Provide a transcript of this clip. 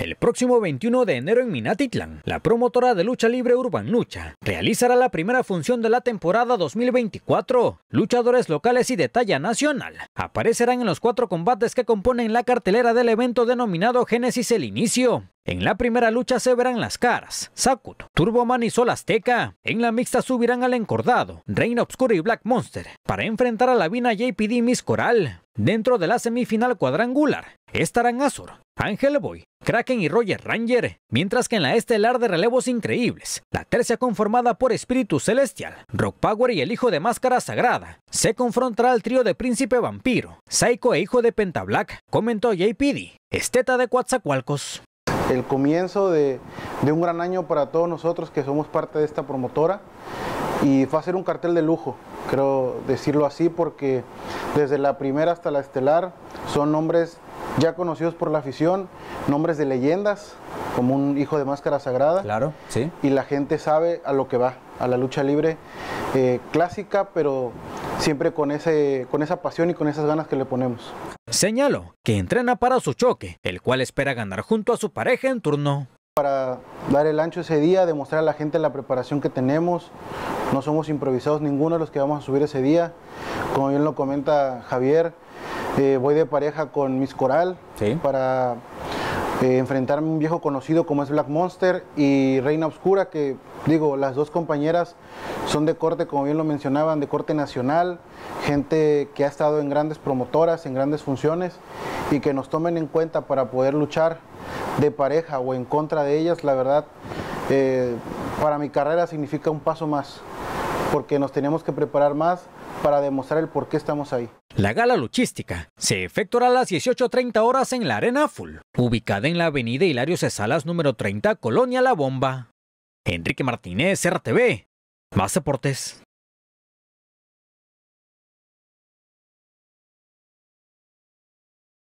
El próximo 21 de enero en Minatitlán, la promotora de lucha libre Urban Lucha realizará la primera función de la temporada 2024. Luchadores locales y de talla nacional aparecerán en los cuatro combates que componen la cartelera del evento denominado Génesis el Inicio. En la primera lucha se verán las caras, Sakut, Turboman y Sol Azteca. En la mixta subirán al encordado, Reina Obscura y Black Monster, para enfrentar a la Vina JPD Miss Coral. Dentro de la semifinal cuadrangular estarán Azur, Ángel Boy, Kraken y Roger Ranger, mientras que en la estelar de relevos increíbles, la tercia conformada por Espíritu Celestial, Rock Power y el hijo de Máscara Sagrada, se confrontará al trío de Príncipe Vampiro, Psycho e hijo de Pentablack, comentó JPD, esteta de Coatzacoalcos. El comienzo de, un gran año para todos nosotros que somos parte de esta promotora y va a ser un cartel de lujo, creo decirlo así, porque desde la primera hasta la estelar son nombres ya conocidos por la afición, nombres de leyendas, como un hijo de máscara sagrada. Claro, sí. Y la gente sabe a lo que va, a la lucha libre eh, clásica, pero siempre con, ese, con esa pasión y con esas ganas que le ponemos. Señalo que entrena para su choque, el cual espera ganar junto a su pareja en turno para dar el ancho ese día, demostrar a la gente la preparación que tenemos. No somos improvisados ninguno de los que vamos a subir ese día. Como bien lo comenta Javier, eh, voy de pareja con Miss Coral para eh, enfrentarme a un viejo conocido como es Black Monster y Reina Obscura, que digo, las dos compañeras son de corte, como bien lo mencionaban, de corte nacional, gente que ha estado en grandes promotoras, en grandes funciones y que nos tomen en cuenta para poder luchar de pareja o en contra de ellas, la verdad, eh, para mi carrera significa un paso más porque nos tenemos que preparar más para demostrar el por qué estamos ahí. La gala luchística se efectuará a las 18.30 horas en la Arena Full, ubicada en la avenida Hilario Cesalas número 30, Colonia La Bomba. Enrique Martínez, RTV. Más deportes.